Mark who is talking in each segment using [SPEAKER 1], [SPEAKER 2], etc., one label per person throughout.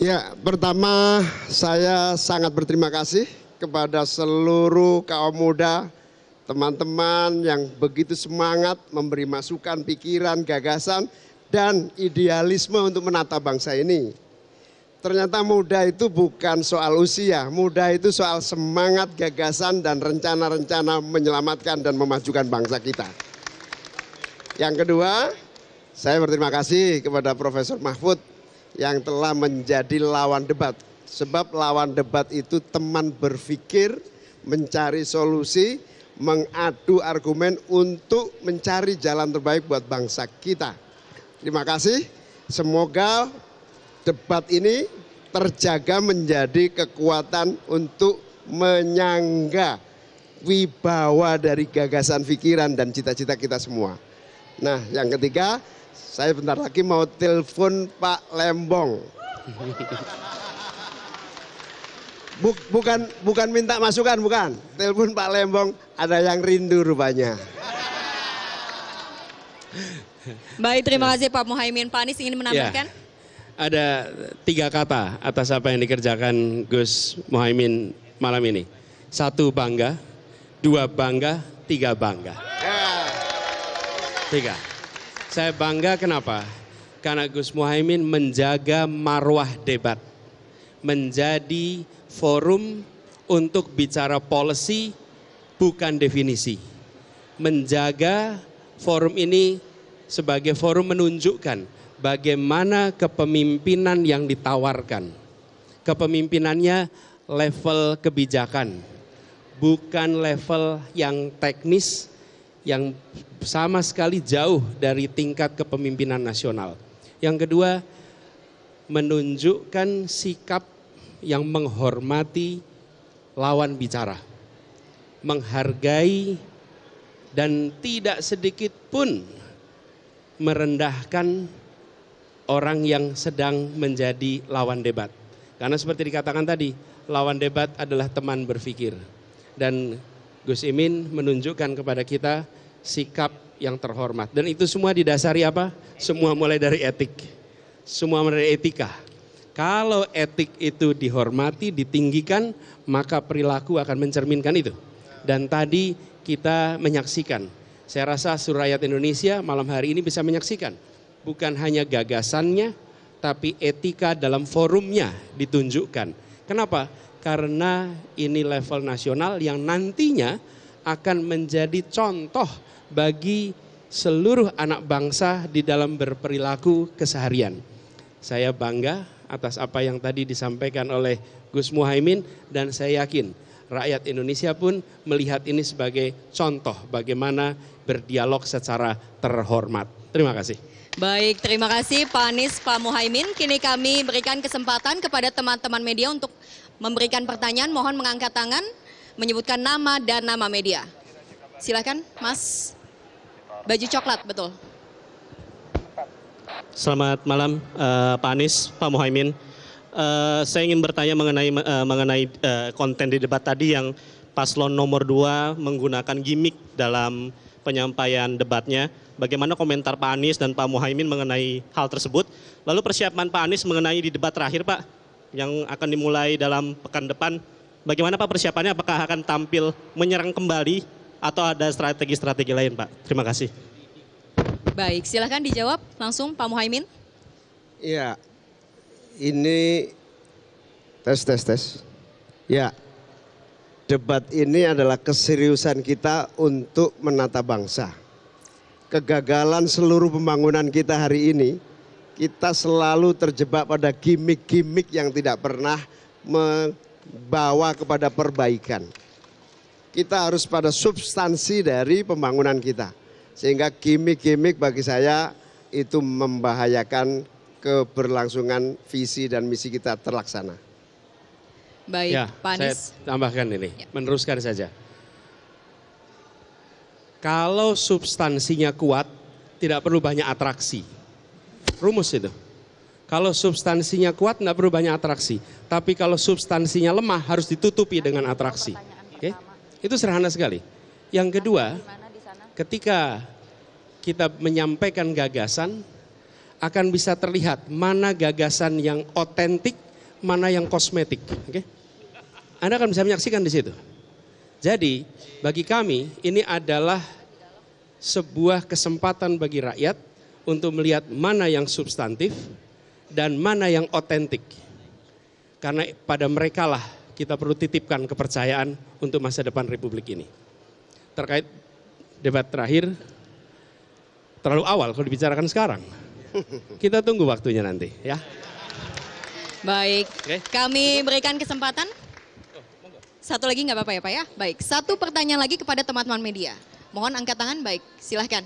[SPEAKER 1] Ya, pertama saya sangat berterima kasih kepada seluruh kaum muda, teman-teman yang begitu semangat memberi masukan, pikiran, gagasan, dan idealisme untuk menata bangsa ini. Ternyata muda itu bukan soal usia, muda itu soal semangat, gagasan, dan rencana-rencana menyelamatkan dan memajukan bangsa kita. Yang kedua, saya berterima kasih kepada Profesor Mahfud yang telah menjadi lawan debat. Sebab lawan debat itu teman berpikir, mencari solusi, mengadu argumen untuk mencari jalan terbaik buat bangsa kita. Terima kasih. Semoga debat ini terjaga menjadi kekuatan untuk menyangga wibawa dari gagasan pikiran dan cita-cita kita semua. Nah, yang ketiga, saya bentar lagi mau telepon Pak Lembong. Buk, bukan bukan minta masukan, bukan. Telepon Pak Lembong, ada yang rindu rupanya. Baik, terima kasih Pak Muhaimin. Pak Anies ingin menambahkan? Ya, ada tiga
[SPEAKER 2] kata atas apa yang dikerjakan Gus Muhaimin malam ini. Satu bangga, dua bangga, tiga bangga. Ya. Tiga. Saya bangga kenapa? Karena Gus Muhaimin menjaga marwah debat. Menjadi forum untuk bicara policy bukan definisi. Menjaga forum ini sebagai forum menunjukkan bagaimana kepemimpinan yang ditawarkan. Kepemimpinannya level kebijakan, bukan level yang teknis yang sama sekali jauh dari tingkat kepemimpinan nasional. Yang kedua, menunjukkan sikap yang menghormati lawan bicara, menghargai dan tidak sedikit pun merendahkan orang yang sedang menjadi lawan debat. Karena seperti dikatakan tadi, lawan debat adalah teman berpikir. Dan Gus Imin menunjukkan kepada kita sikap yang terhormat. Dan itu semua didasari apa? Semua mulai dari etik. Semua mulai dari etika. Kalau etik itu dihormati, ditinggikan, maka perilaku akan mencerminkan itu. Dan tadi kita menyaksikan, saya rasa Surayat Indonesia malam hari ini bisa menyaksikan. Bukan hanya gagasannya, tapi etika dalam forumnya ditunjukkan. Kenapa? karena ini level nasional yang nantinya akan menjadi contoh bagi seluruh anak bangsa di dalam berperilaku keseharian. Saya bangga atas apa yang tadi disampaikan oleh Gus Muhaimin dan saya yakin rakyat Indonesia pun melihat ini sebagai contoh bagaimana berdialog secara terhormat. Terima kasih.
[SPEAKER 1] Baik, terima kasih Pak Anies, Pak Muhaimin. Kini kami berikan kesempatan kepada teman-teman media untuk memberikan pertanyaan mohon mengangkat tangan, menyebutkan nama dan nama media. Silakan, Mas. Baju coklat, betul.
[SPEAKER 2] Selamat malam, uh, Pak Anies, Pak Muhaimin. Uh, eh, saya ingin bertanya mengenai uh, mengenai uh, konten di debat tadi yang paslon nomor dua menggunakan gimmick dalam penyampaian debatnya. Bagaimana komentar Pak Anies dan Pak Muhaimin mengenai hal tersebut? Lalu persiapan Pak Anies mengenai di debat terakhir, Pak, yang akan dimulai dalam pekan depan. Bagaimana Pak persiapannya? Apakah akan tampil menyerang kembali atau ada strategi-strategi lain Pak? Terima kasih.
[SPEAKER 1] Baik, silahkan dijawab langsung Pak Muhaimin. Iya, ini tes tes tes. Ya, debat ini adalah keseriusan kita untuk menata bangsa. Kegagalan seluruh pembangunan kita hari ini kita selalu terjebak pada gimmick-gimmick yang tidak pernah membawa kepada perbaikan. Kita harus pada substansi dari pembangunan kita. Sehingga gimmick-gimmick bagi saya itu membahayakan keberlangsungan visi dan misi kita terlaksana. Baik, ya, Pak Anies.
[SPEAKER 2] Saya tambahkan ini, ya. meneruskan saja. Kalau substansinya kuat, tidak perlu banyak atraksi rumus itu. Kalau substansinya kuat nggak perlu banyak atraksi, tapi kalau substansinya lemah harus ditutupi dengan atraksi. Oke, okay? itu sederhana sekali. Yang kedua, ketika kita menyampaikan gagasan akan bisa terlihat mana gagasan yang otentik, mana yang kosmetik. Oke, okay? Anda akan bisa menyaksikan di situ. Jadi bagi kami ini adalah sebuah kesempatan bagi rakyat untuk melihat mana yang substantif dan mana yang otentik. Karena pada merekalah kita perlu titipkan kepercayaan untuk masa depan Republik ini. Terkait debat terakhir, terlalu awal kalau dibicarakan sekarang. Kita tunggu waktunya nanti ya.
[SPEAKER 1] Baik, kami berikan kesempatan. Satu lagi nggak apa-apa ya Pak ya? Baik, satu pertanyaan lagi kepada teman-teman media. Mohon angkat tangan, baik silahkan.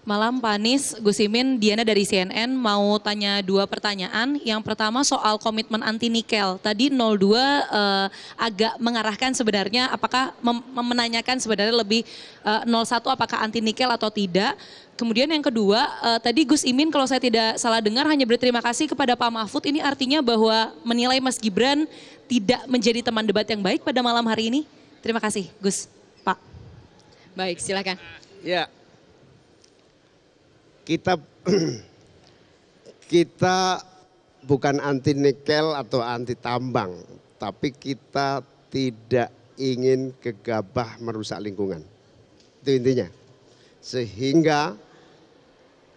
[SPEAKER 1] Malam Pak Anies, Gus Imin, Diana dari CNN mau tanya dua pertanyaan. Yang pertama soal komitmen anti nikel. Tadi 02 eh, agak mengarahkan sebenarnya apakah mem- menanyakan sebenarnya lebih eh, 01 apakah anti nikel atau tidak. Kemudian yang kedua, eh, tadi Gus Imin kalau saya tidak salah dengar hanya berterima kasih kepada Pak Mahfud. Ini artinya bahwa menilai Mas Gibran tidak menjadi teman debat yang baik pada malam hari ini. Terima kasih, Gus. Pak. Baik, silakan. Ya, kita kita bukan anti nikel atau anti tambang, tapi kita tidak ingin gegabah merusak lingkungan. Itu intinya. Sehingga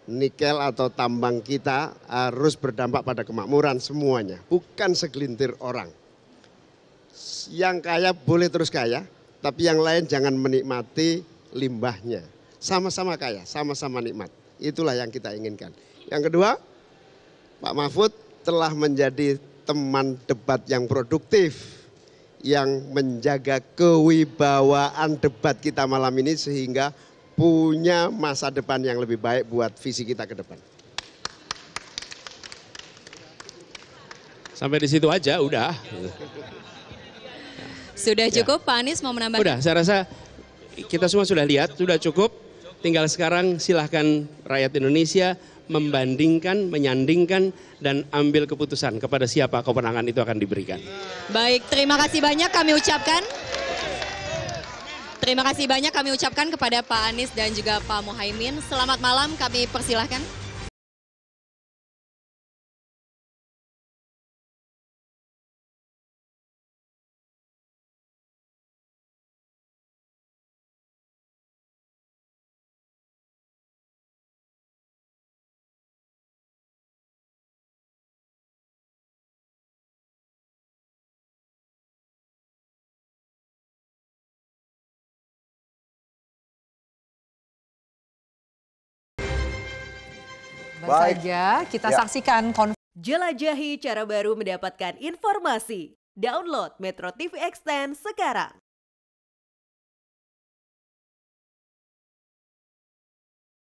[SPEAKER 1] nikel atau tambang kita harus berdampak pada kemakmuran semuanya, bukan segelintir orang. Yang kaya boleh terus kaya, tapi yang lain jangan menikmati limbahnya. Sama-sama kaya, sama-sama nikmat. Itulah yang kita inginkan. Yang kedua, Pak Mahfud telah menjadi teman debat yang produktif yang menjaga kewibawaan debat kita malam ini sehingga punya masa depan yang lebih baik buat visi kita ke depan. Sampai di situ aja udah. Sudah ya. cukup ya. Pak Anies mau menambah? Sudah,
[SPEAKER 2] saya rasa kita semua sudah lihat, sudah cukup tinggal sekarang silahkan rakyat Indonesia membandingkan, menyandingkan, dan ambil keputusan kepada siapa kewenangan itu akan diberikan.
[SPEAKER 1] Baik, terima kasih banyak kami ucapkan. Terima kasih banyak kami ucapkan kepada Pak Anies dan juga Pak Mohaimin. Selamat malam, kami persilahkan.
[SPEAKER 2] Baik. saja kita ya.
[SPEAKER 1] saksikan Jelajahi cara baru mendapatkan informasi. Download Metro TV Extend sekarang.